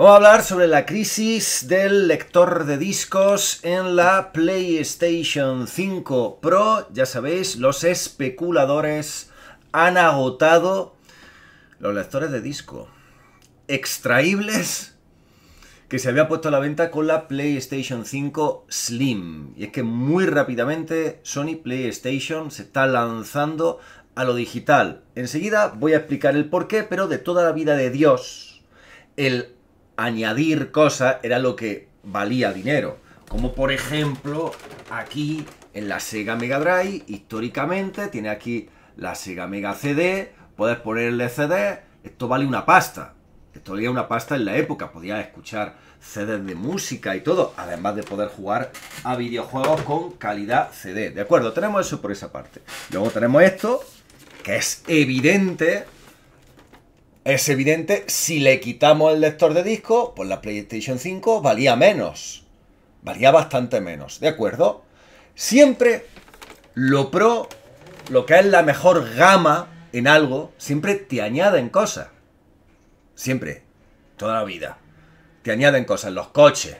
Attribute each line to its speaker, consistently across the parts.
Speaker 1: Vamos a hablar sobre la crisis del lector de discos en la PlayStation 5 Pro. Ya sabéis, los especuladores han agotado los lectores de disco extraíbles que se había puesto a la venta con la PlayStation 5 Slim. Y es que muy rápidamente Sony PlayStation se está lanzando a lo digital. Enseguida voy a explicar el porqué, pero de toda la vida de Dios, el añadir cosas era lo que valía dinero. Como por ejemplo aquí en la Sega Mega Drive, históricamente, tiene aquí la Sega Mega CD, puedes ponerle CD, esto vale una pasta. Esto valía una pasta en la época, podías escuchar CDs de música y todo, además de poder jugar a videojuegos con calidad CD. De acuerdo, tenemos eso por esa parte. Luego tenemos esto, que es evidente es evidente, si le quitamos el lector de disco, pues la PlayStation 5 valía menos. Valía bastante menos, ¿de acuerdo? Siempre lo pro, lo que es la mejor gama en algo, siempre te añaden cosas. Siempre, toda la vida. Te añaden cosas, los coches.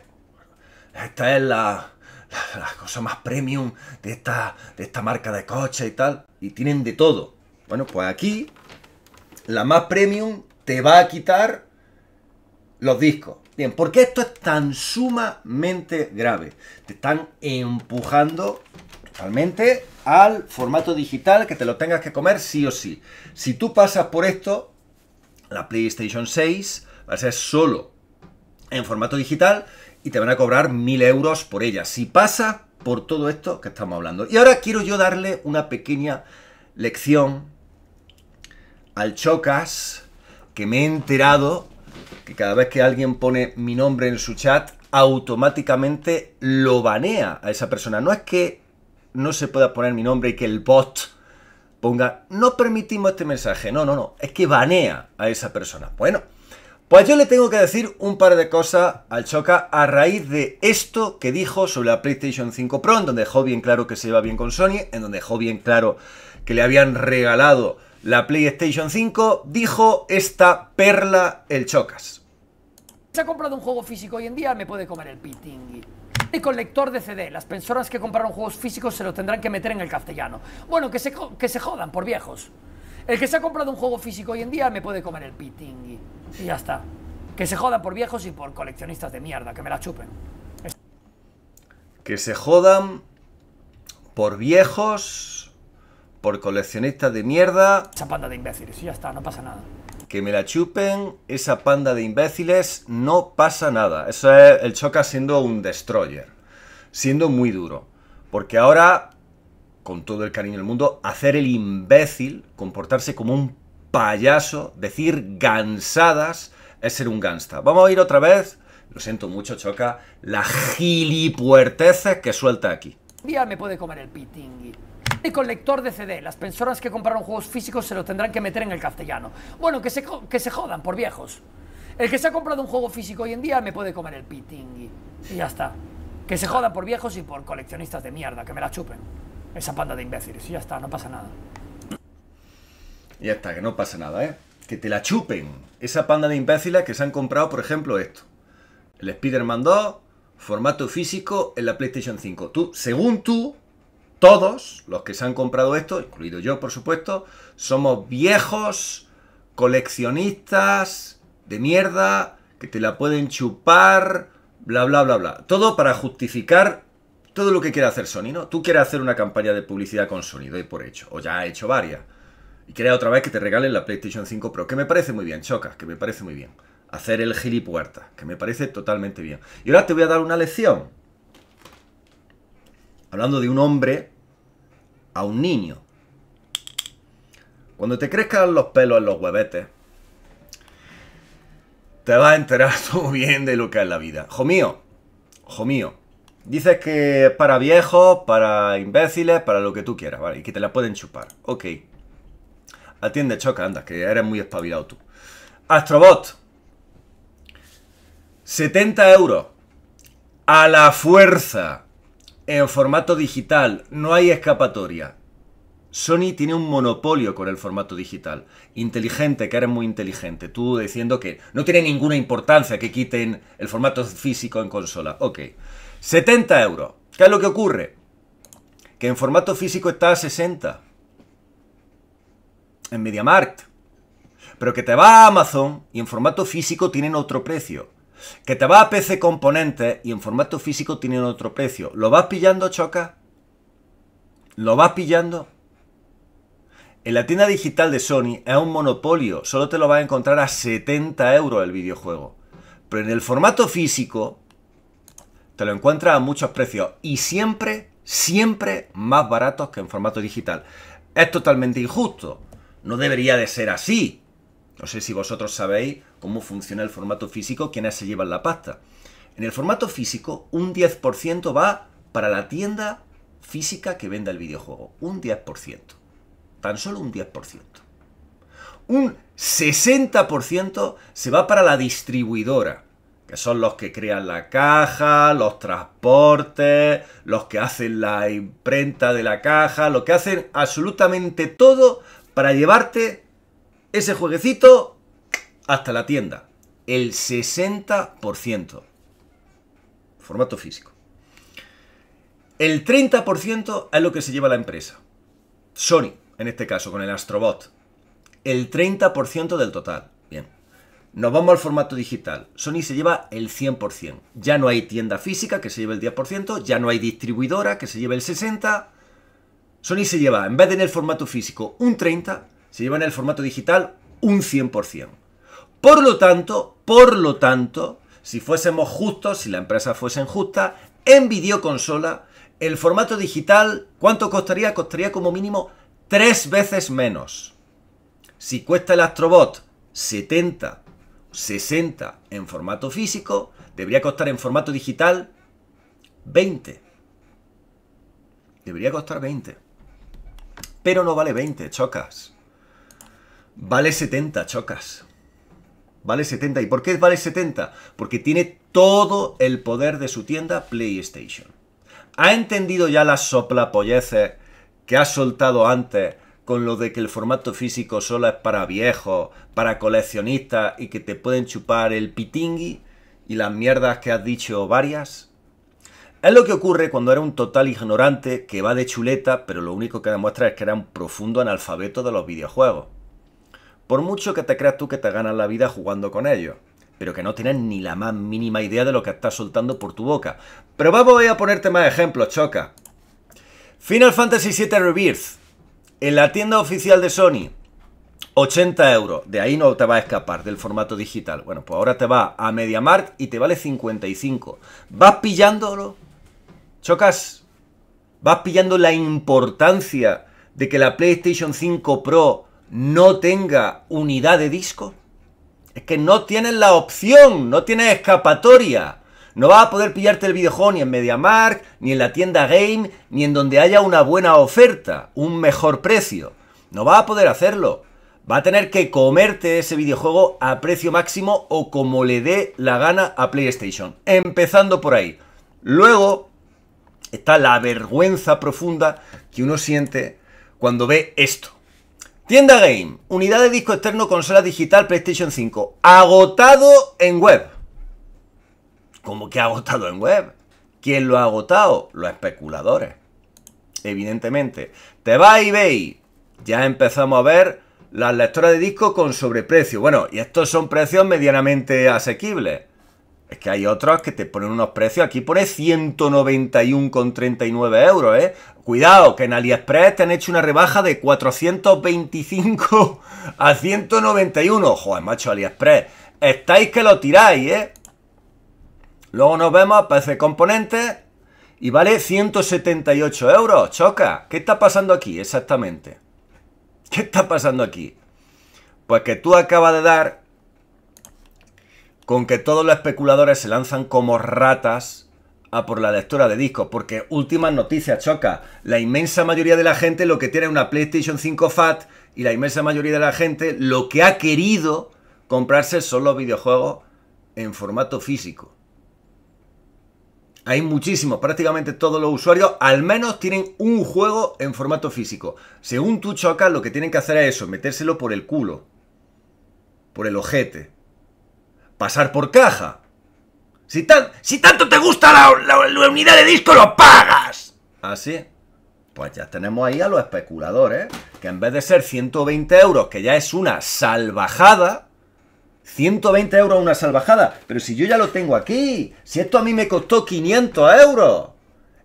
Speaker 1: Esta es la, cosa más premium de esta, de esta marca de coche y tal. Y tienen de todo. Bueno, pues aquí la más premium te va a quitar los discos. Bien, ¿por qué esto es tan sumamente grave? Te están empujando totalmente al formato digital que te lo tengas que comer sí o sí. Si tú pasas por esto, la PlayStation 6 va a ser solo en formato digital y te van a cobrar 1000 euros por ella. Si pasas por todo esto que estamos hablando. Y ahora quiero yo darle una pequeña lección al Chocas, que me he enterado que cada vez que alguien pone mi nombre en su chat, automáticamente lo banea a esa persona. No es que no se pueda poner mi nombre y que el bot ponga, no permitimos este mensaje. No, no, no. Es que banea a esa persona. Bueno, pues yo le tengo que decir un par de cosas al Choca a raíz de esto que dijo sobre la PlayStation 5 Pro, en donde dejó bien claro que se iba bien con Sony, en donde dejó bien claro que le habían regalado la PlayStation 5, dijo esta perla el Chocas.
Speaker 2: Se ha comprado un juego físico hoy en día, me puede comer el pitingui. Y con de CD, las personas que compraron juegos físicos se lo tendrán que meter en el castellano. Bueno, que se, que se jodan, por viejos. El que se ha comprado un juego físico hoy en día me puede comer el pitingui. Y ya está. Que se jodan por viejos y por coleccionistas de mierda, que me la chupen.
Speaker 1: Que se jodan por viejos por coleccionistas de mierda.
Speaker 2: Esa panda de imbéciles, y ya está, no pasa nada.
Speaker 1: Que me la chupen, esa panda de imbéciles, no pasa nada. Eso es el Choca siendo un destroyer, siendo muy duro. Porque ahora, con todo el cariño del mundo, hacer el imbécil, comportarse como un payaso, decir gansadas, es ser un gangsta. Vamos a ir otra vez, lo siento mucho, Choca, la gilipuerteza que suelta aquí.
Speaker 2: Ya me puede comer el pitingui y con de CD. Las personas que compraron juegos físicos se los tendrán que meter en el castellano. Bueno, que se, que se jodan por viejos. El que se ha comprado un juego físico hoy en día me puede comer el pitingui. Y ya está. Que se jodan por viejos y por coleccionistas de mierda, que me la chupen. Esa panda de imbéciles. Y ya está, no pasa nada.
Speaker 1: Ya está, que no pasa nada, ¿eh? Que te la chupen. Esa panda de imbéciles que se han comprado, por ejemplo, esto. El Spider-Man 2, formato físico en la PlayStation 5. Tú, según tú, todos los que se han comprado esto, incluido yo por supuesto, somos viejos coleccionistas de mierda que te la pueden chupar, bla, bla, bla, bla. Todo para justificar todo lo que quiere hacer Sony, ¿no? Tú quieres hacer una campaña de publicidad con Sony, doy por hecho, o ya ha hecho varias. Y quieres otra vez que te regalen la PlayStation 5 Pro, que me parece muy bien, chocas, que me parece muy bien. Hacer el gilipuerta, que me parece totalmente bien. Y ahora te voy a dar una lección. Hablando de un hombre a un niño. Cuando te crezcan los pelos en los huevetes, te vas a enterar todo bien de lo que es la vida. Jo mío, jo mío, dices que es para viejos, para imbéciles, para lo que tú quieras, ¿vale? Y que te la pueden chupar. Ok. Atiende, choca, anda, que eres muy espabilado tú. Astrobot. 70 euros. A la fuerza en formato digital. No hay escapatoria. Sony tiene un monopolio con el formato digital. Inteligente, que eres muy inteligente. Tú diciendo que no tiene ninguna importancia que quiten el formato físico en consola. Ok. 70 euros. ¿Qué es lo que ocurre? Que en formato físico está a 60. En MediaMarkt. Pero que te va a Amazon y en formato físico tienen otro precio. Que te va a PC Componentes y en formato físico tienen otro precio. ¿Lo vas pillando, Choca? ¿Lo vas pillando? En la tienda digital de Sony es un monopolio, solo te lo vas a encontrar a 70 euros el videojuego. Pero en el formato físico te lo encuentras a muchos precios y siempre, siempre más baratos que en formato digital. Es totalmente injusto, no debería de ser así. No sé si vosotros sabéis cómo funciona el formato físico, quiénes se llevan la pasta. En el formato físico, un 10% va para la tienda física que venda el videojuego. Un 10%. Tan solo un 10%. Un 60% se va para la distribuidora, que son los que crean la caja, los transportes, los que hacen la imprenta de la caja, los que hacen absolutamente todo para llevarte ese jueguecito hasta la tienda. El 60%. Formato físico. El 30% es lo que se lleva la empresa. Sony, en este caso, con el Astrobot. El 30% del total. Bien. Nos vamos al formato digital. Sony se lleva el 100%. Ya no hay tienda física que se lleve el 10%, ya no hay distribuidora que se lleve el 60%. Sony se lleva, en vez de en el formato físico, un 30%, se llevan el formato digital un 100%. Por lo tanto, por lo tanto, si fuésemos justos, si la empresa fuese justa, en videoconsola, el formato digital, ¿cuánto costaría? Costaría como mínimo tres veces menos. Si cuesta el Astrobot 70, 60 en formato físico, debería costar en formato digital 20. Debería costar 20. Pero no vale 20, chocas. Vale 70, chocas. Vale 70. ¿Y por qué vale 70? Porque tiene todo el poder de su tienda PlayStation. ¿Ha entendido ya sopla soplapolleces que ha soltado antes con lo de que el formato físico solo es para viejos, para coleccionistas y que te pueden chupar el pitingui y las mierdas que has dicho varias? Es lo que ocurre cuando era un total ignorante que va de chuleta, pero lo único que demuestra es que era un profundo analfabeto de los videojuegos. Por mucho que te creas tú que te ganas la vida jugando con ellos, pero que no tienes ni la más mínima idea de lo que estás soltando por tu boca. Pero vamos a ponerte más ejemplos, choca. Final Fantasy VII Rebirth, en la tienda oficial de Sony, 80 euros. De ahí no te va a escapar del formato digital. Bueno, pues ahora te va a MediaMarkt y te vale 55. Vas pillándolo. Chocas. Vas pillando la importancia de que la PlayStation 5 Pro no tenga unidad de disco? Es que no tienes la opción, no tienes escapatoria. No vas a poder pillarte el videojuego ni en MediaMark ni en la tienda Game, ni en donde haya una buena oferta, un mejor precio. No vas a poder hacerlo. Va a tener que comerte ese videojuego a precio máximo o como le dé la gana a PlayStation. Empezando por ahí. Luego está la vergüenza profunda que uno siente cuando ve esto. Tienda Game, unidad de disco externo, consola digital, PlayStation 5. Agotado en web. ¿Cómo que agotado en web? ¿Quién lo ha agotado? Los especuladores. Evidentemente. Te vas a eBay. Ya empezamos a ver las lectoras de disco con sobreprecio. Bueno, y estos son precios medianamente asequibles. Es que hay otros que te ponen unos precios. Aquí pone 191,39 euros, ¿eh? Cuidado, que en AliExpress te han hecho una rebaja de 425 a 191. Joder, macho, AliExpress. Estáis que lo tiráis, ¿eh? Luego nos vemos, ese componente Y vale 178 euros, choca. ¿Qué está pasando aquí exactamente? ¿Qué está pasando aquí? Pues que tú acabas de dar con que todos los especuladores se lanzan como ratas a por la lectura de discos, porque últimas noticias choca. La inmensa mayoría de la gente lo que tiene es una PlayStation 5 Fat y la inmensa mayoría de la gente lo que ha querido comprarse son los videojuegos en formato físico. Hay muchísimos, prácticamente todos los usuarios al menos tienen un juego en formato físico. Según tú choca, lo que tienen que hacer es eso, metérselo por el culo, por el ojete pasar por caja. Si, si tanto te gusta la, unidad de disco, lo pagas. Así. ¿Ah, pues ya tenemos ahí a los especuladores, que en vez de ser 120 euros, que ya es una salvajada, 120 euros una salvajada, pero si yo ya lo tengo aquí, si esto a mí me costó 500 euros,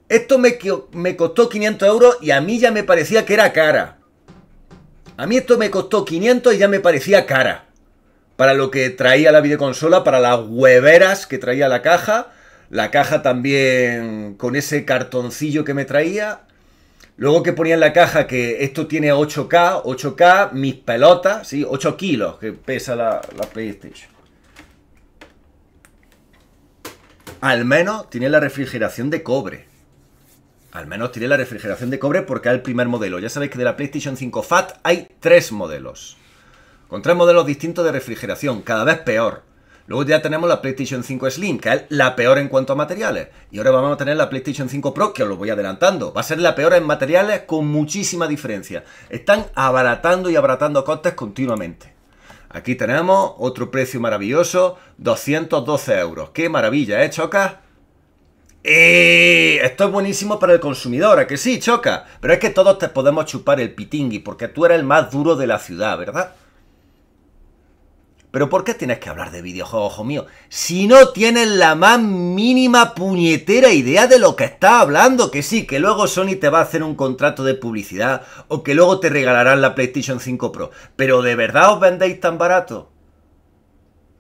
Speaker 1: esto me, me costó 500 euros y a mí ya me parecía que era cara. A mí esto me costó 500 y ya me parecía cara para lo que traía la videoconsola, para las hueveras que traía la caja. La caja también con ese cartoncillo que me traía. Luego que ponía en la caja que esto tiene 8K, 8K, mis pelotas, ¿sí? 8 kilos que pesa la, la PlayStation. Al menos tiene la refrigeración de cobre. Al menos tiene la refrigeración de cobre porque es el primer modelo. Ya sabéis que de la PlayStation 5 Fat hay tres modelos con tres modelos distintos de refrigeración, cada vez peor. Luego ya tenemos la PlayStation 5 Slim, que es la peor en cuanto a materiales. Y ahora vamos a tener la PlayStation 5 Pro, que os lo voy adelantando. Va a ser la peor en materiales con muchísima diferencia. Están abaratando y abaratando costes continuamente. Aquí tenemos otro precio maravilloso, 212 euros. ¡Qué maravilla, eh, choca! ¡Eh! esto es buenísimo para el consumidor, ¿a que sí, Choca? Pero es que todos te podemos chupar el pitingui, porque tú eres el más duro de la ciudad, ¿verdad? Pero ¿por qué tienes que hablar de videojuegos, ojo mío? Si no tienes la más mínima puñetera idea de lo que estás hablando, que sí, que luego Sony te va a hacer un contrato de publicidad o que luego te regalarán la PlayStation 5 Pro. Pero ¿de verdad os vendéis tan barato?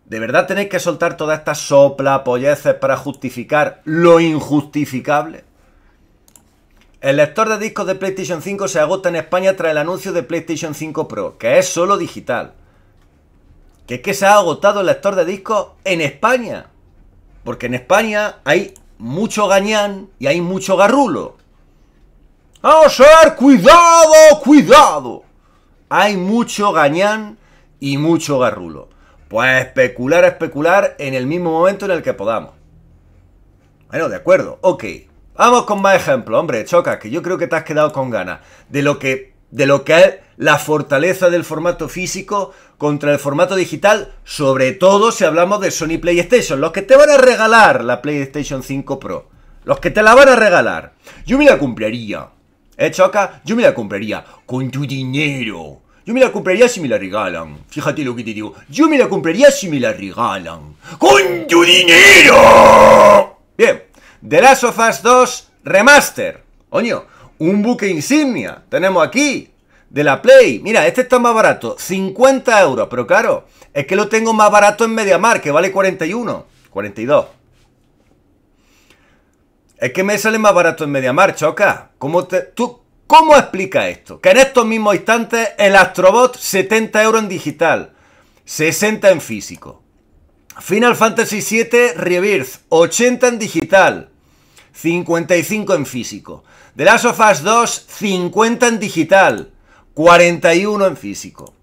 Speaker 1: ¿De verdad tenéis que soltar toda esta sopla polleces para justificar lo injustificable? El lector de discos de PlayStation 5 se agota en España tras el anuncio de PlayStation 5 Pro, que es solo digital que es que se ha agotado el lector de discos en España. Porque en España hay mucho gañán y hay mucho garrulo. ¡A ser! ¡Cuidado! ¡Cuidado! Hay mucho gañán y mucho garrulo. Pues especular, especular en el mismo momento en el que podamos. Bueno, de acuerdo, ok. Vamos con más ejemplos, hombre, choca, que yo creo que te has quedado con ganas de lo que, de lo que la fortaleza del formato físico contra el formato digital, sobre todo si hablamos de Sony PlayStation, los que te van a regalar la PlayStation 5 Pro, los que te la van a regalar. Yo me la compraría, ¿eh, Choca? Yo me la compraría con tu dinero. Yo me la compraría si me la regalan. Fíjate lo que te digo. Yo me la compraría si me la regalan. ¡Con tu dinero! Bien. The Last of Us 2 Remaster. Oño, un buque insignia. Tenemos aquí de la Play. Mira, este está más barato, 50 euros, pero claro, es que lo tengo más barato en Mediamar, que vale 41, 42. Es que me sale más barato en Mediamar, choca. ¿Cómo te, ¿Cómo explica esto? Que en estos mismos instantes el Astrobot 70 euros en digital, 60 en físico. Final Fantasy VII Rebirth, 80 en digital, 55 en físico. The Last of Us 2, 50 en digital, 41 en físico.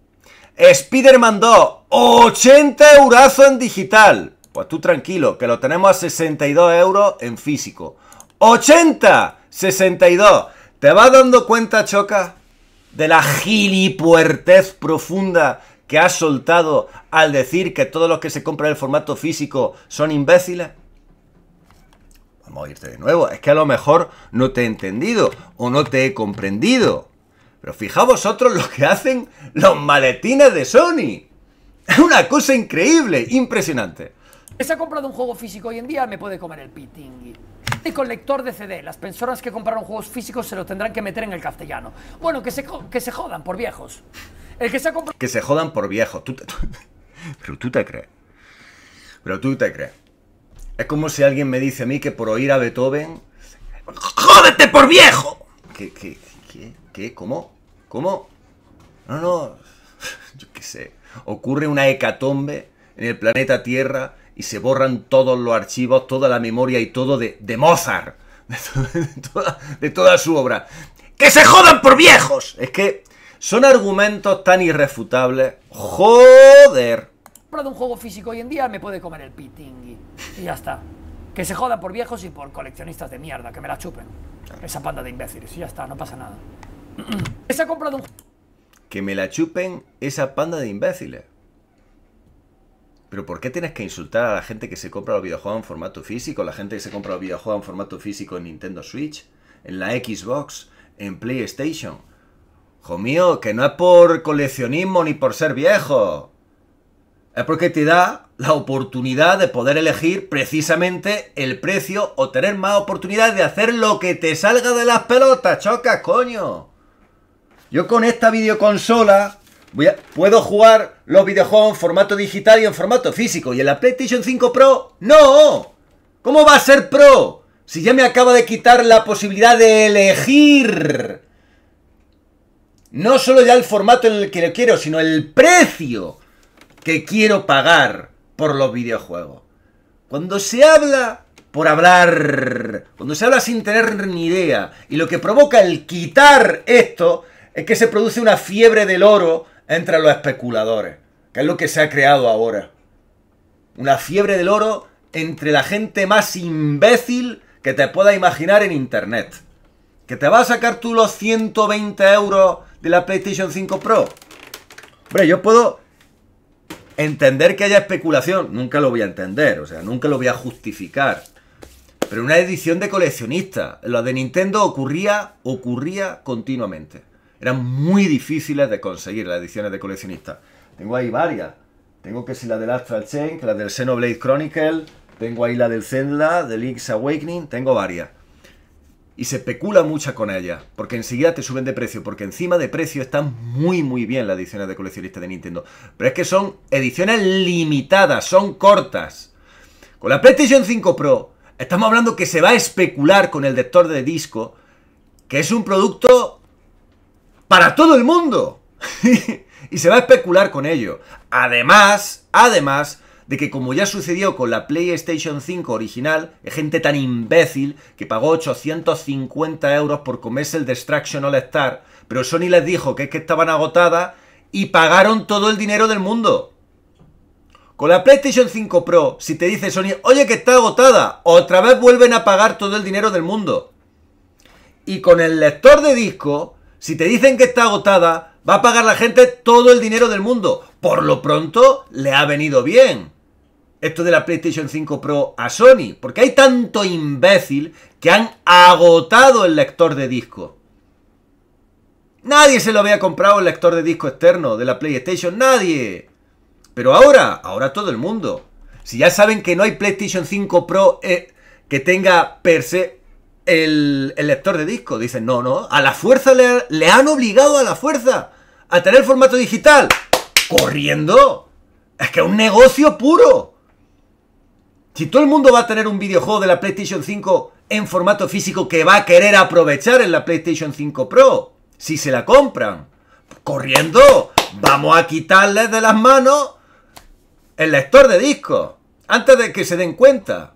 Speaker 1: spider mandó 2, 80 eurazo en digital. Pues tú tranquilo, que lo tenemos a 62 euros en físico. ¡80! 62. ¿Te vas dando cuenta, Choca? De la gilipuertez profunda que has soltado al decir que todos los que se compran el formato físico son imbéciles. Vamos a irte de nuevo. Es que a lo mejor no te he entendido o no te he comprendido. Pero fijaos vosotros lo que hacen los maletines de Sony. Es una cosa increíble, impresionante.
Speaker 2: Se ha comprado un juego físico hoy en día, me puede comer el pitingui. El colector de CD, las personas que compraron juegos físicos se lo tendrán que meter en el castellano. Bueno, que se, que se jodan por viejos. El que se ha comprado...
Speaker 1: Que se jodan por viejos. Pero tú te crees. Pero tú te crees. Es como si alguien me dice a mí que por oír a Beethoven... ¡Jódete por viejo! que, que ¿Qué? ¿Cómo? ¿Cómo? No, no, yo qué sé. Ocurre una hecatombe en el planeta Tierra y se borran todos los archivos, toda la memoria y todo de, Mozart, de, toda, su obra. ¡Que se jodan por viejos! Es que son argumentos tan irrefutables. ¡Joder!
Speaker 2: de un juego físico hoy en día me puede comer el pitingui. Y ya está. Que se jodan por viejos y por coleccionistas de mierda, que me la chupen. Esa panda de imbéciles. Y ya está, no pasa nada. Esa
Speaker 1: Que me la chupen esa panda de imbéciles. Pero ¿por qué tienes que insultar a la gente que se compra los videojuegos en formato físico? La gente que se compra los videojuegos en formato físico en Nintendo Switch, en la Xbox, en PlayStation. Hijo mío, que no es por coleccionismo ni por ser viejo. Es porque te da la oportunidad de poder elegir precisamente el precio o tener más oportunidad de hacer lo que te salga de las pelotas, choca, coño. Yo con esta videoconsola voy puedo jugar los videojuegos en formato digital y en formato físico. ¿Y en la PlayStation 5 Pro? ¡No! ¿Cómo va a ser Pro? Si ya me acaba de quitar la posibilidad de elegir. No solo ya el formato en el que lo quiero, sino el precio que quiero pagar por los videojuegos. Cuando se habla por hablar, cuando se habla sin tener ni idea, y lo que provoca el quitar esto es que se produce una fiebre del oro entre los especuladores, que es lo que se ha creado ahora. Una fiebre del oro entre la gente más imbécil que te pueda imaginar en Internet. ¿Que te va a sacar tú los 120 euros de la PlayStation 5 Pro? Hombre, yo puedo entender que haya especulación. Nunca lo voy a entender, o sea, nunca lo voy a justificar. Pero una edición de coleccionista, la de Nintendo ocurría, ocurría continuamente eran muy difíciles de conseguir las ediciones de coleccionista. Tengo ahí varias. Tengo que si la del Astral Chain, la del Xenoblade Chronicle, tengo ahí la del Zelda, del Link's Awakening, tengo varias. Y se especula mucha con ellas, porque enseguida te suben de precio, porque encima de precio están muy muy bien las ediciones de coleccionista de Nintendo. Pero es que son ediciones limitadas, son cortas. Con la PlayStation 5 Pro estamos hablando que se va a especular con el lector de disco, que es un producto para todo el mundo. y se va a especular con ello. Además, además de que como ya sucedió con la PlayStation 5 original, hay gente tan imbécil que pagó 850 euros por comerse el Destruction All Star, pero Sony les dijo que es que estaban agotadas y pagaron todo el dinero del mundo. Con la PlayStation 5 Pro, si te dice Sony, oye que está agotada, otra vez vuelven a pagar todo el dinero del mundo. Y con el lector de disco, si te dicen que está agotada, va a pagar la gente todo el dinero del mundo. Por lo pronto, le ha venido bien esto de la PlayStation 5 Pro a Sony, porque hay tanto imbécil que han agotado el lector de disco. Nadie se lo había comprado el lector de disco externo de la PlayStation, nadie. Pero ahora, ahora todo el mundo. Si ya saben que no hay PlayStation 5 Pro eh, que tenga per se el, lector de disco. dice, no, no, a la fuerza le, le han obligado a la fuerza a tener formato digital. Corriendo. Es que es un negocio puro. Si todo el mundo va a tener un videojuego de la PlayStation 5 en formato físico que va a querer aprovechar en la PlayStation 5 Pro, si se la compran, corriendo, vamos a quitarles de las manos el lector de discos, antes de que se den cuenta.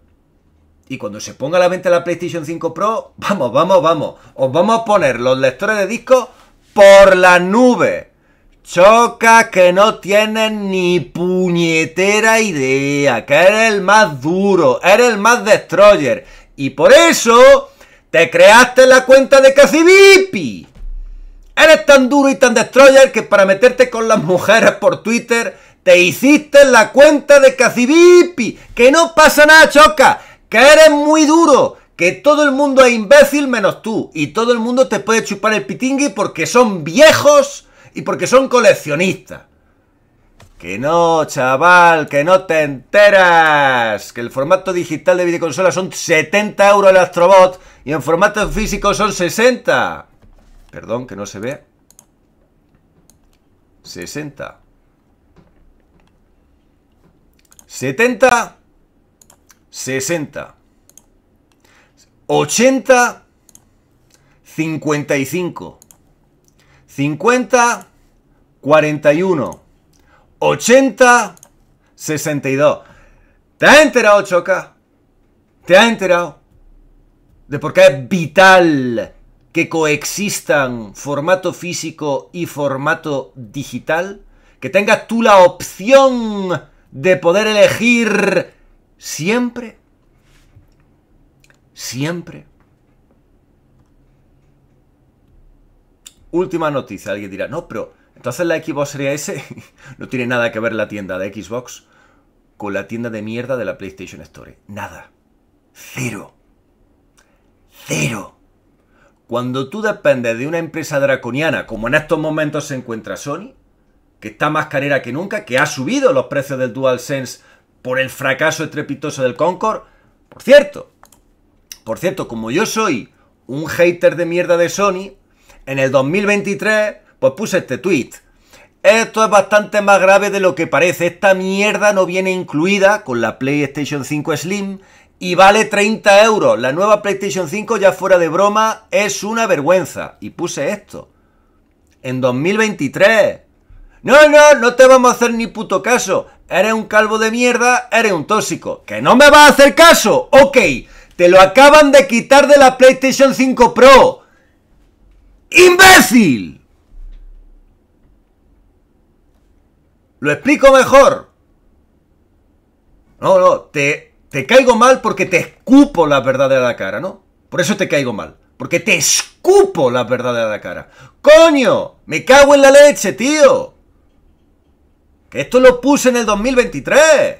Speaker 1: Y cuando se ponga a la venta la PlayStation 5 Pro, vamos, vamos, vamos. Os vamos a poner los lectores de discos por la nube. Choca que no tienes ni puñetera idea, que eres el más duro, eres el más destroyer. Y por eso te creaste la cuenta de Casivipi. Eres tan duro y tan destroyer que para meterte con las mujeres por Twitter te hiciste la cuenta de Casivipi. Que no pasa nada, Choca que eres muy duro, que todo el mundo es imbécil menos tú y todo el mundo te puede chupar el pitingui porque son viejos y porque son coleccionistas. Que no, chaval, que no te enteras. Que el formato digital de videoconsola son 70 euros el Astrobot y en formato físico son 60. Perdón, que no se ve. 60. 70 60, 80, 55, 50, 41, 80, 62. ¿Te has enterado, Choca? ¿Te has enterado? De por qué es vital que coexistan formato físico y formato digital. Que tengas tú la opción de poder elegir Siempre, siempre. Última noticia, alguien dirá, no, pero entonces la Xbox Series S no tiene nada que ver la tienda de Xbox con la tienda de mierda de la PlayStation Store. Eh, nada. Cero. Cero. Cuando tú dependes de una empresa draconiana, como en estos momentos se encuentra Sony, que está más carera que nunca, que ha subido los precios del DualSense por el fracaso estrepitoso del Concord. Por cierto, por cierto, como yo soy un hater de mierda de Sony, en el 2023 pues puse este tweet. Esto es bastante más grave de lo que parece. Esta mierda no viene incluida con la PlayStation 5 Slim y vale 30 euros. La nueva PlayStation 5, ya fuera de broma, es una vergüenza. Y puse esto. En 2023. No, no, no te vamos a hacer ni puto caso. Eres un calvo de mierda, eres un tóxico. ¿Que no me vas a hacer caso? Ok, te lo acaban de quitar de la PlayStation 5 Pro. ¡Imbécil! Lo explico mejor. No, no, te, te caigo mal porque te escupo la verdad de la cara, ¿no? Por eso te caigo mal. Porque te escupo la verdad de la cara. ¡Coño! ¡Me cago en la leche, tío! Esto lo puse en el 2023.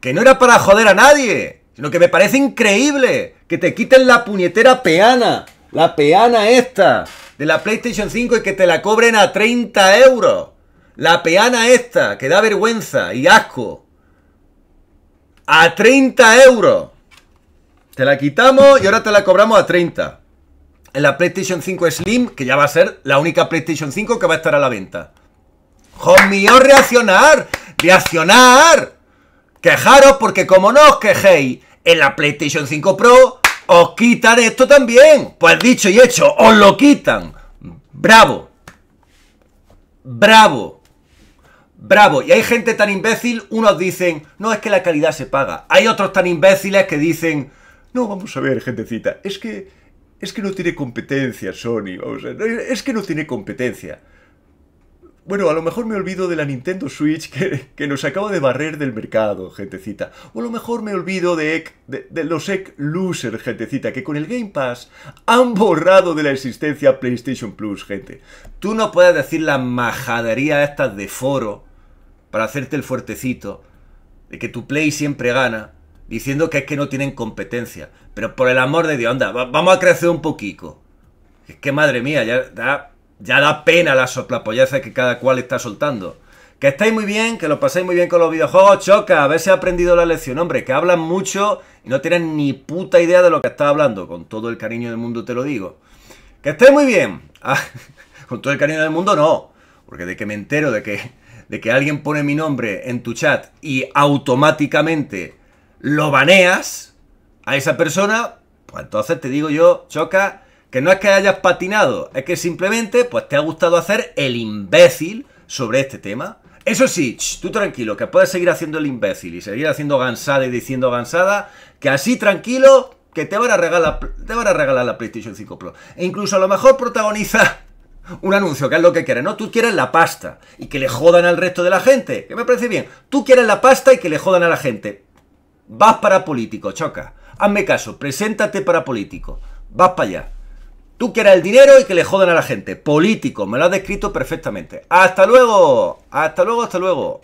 Speaker 1: Que no era para joder a nadie, sino que me parece increíble que te quiten la puñetera peana, la peana esta de la PlayStation 5 y que te la cobren a 30 euros. La peana esta, que da vergüenza y asco. A 30 euros. Te la quitamos y ahora te la cobramos a 30. En la PlayStation 5 Slim, que ya va a ser la única PlayStation 5 que va a estar a la venta. ¡Hijos mío, reaccionar! ¡Reaccionar! Quejaros porque como no os quejéis en la PlayStation 5 Pro, os quitan esto también. Pues dicho y hecho, os lo quitan. ¡Bravo! ¡Bravo! Bravo, y hay gente tan imbécil, unos dicen, no, es que la calidad se paga. Hay otros tan imbéciles que dicen, no, vamos a ver, gentecita, es que, es que no tiene competencia Sony, es que no tiene competencia. Bueno, a lo mejor me olvido de la Nintendo Switch que, nos acaba de barrer del mercado, gentecita. O a lo mejor me olvido de, de, los Egg Loser, gentecita, que con el Game Pass han borrado de la existencia PlayStation Plus, gente. Tú no puedes decir la majadería estas de foro para hacerte el fuertecito, de que tu Play siempre gana, diciendo que es que no tienen competencia. Pero por el amor de Dios, anda, vamos a crecer un poquito. Es que madre mía, ya ya da pena la soplapolleces que cada cual está soltando. Que estáis muy bien, que lo paséis muy bien con los videojuegos, choca, a ver si ha aprendido la lección, hombre, que hablan mucho y no tienen ni puta idea de lo que está hablando, con todo el cariño del mundo te lo digo. Que estéis muy bien, ah, con todo el cariño del mundo no, porque de que me entero de que, de que alguien pone mi nombre en tu chat y automáticamente lo baneas a esa persona, pues entonces te digo yo, choca, que no es que hayas patinado, es que simplemente pues te ha gustado hacer el imbécil sobre este tema. Eso sí, tú tranquilo, que puedes seguir haciendo el imbécil y seguir haciendo gansada y diciendo gansada, que así tranquilo, que te van a regalar, te van a regalar la PlayStation 5 Pro. E incluso a lo mejor protagoniza un anuncio, que es lo que quieres, ¿no? Tú quieres la pasta y que le jodan al resto de la gente, que me parece bien. Tú quieres la pasta y que le jodan a la gente. Vas para político, choca. Hazme caso, preséntate para político. Vas para allá. Tú quieras el dinero y que le jodan a la gente. Político, me lo has descrito perfectamente. Hasta luego, hasta luego, hasta luego.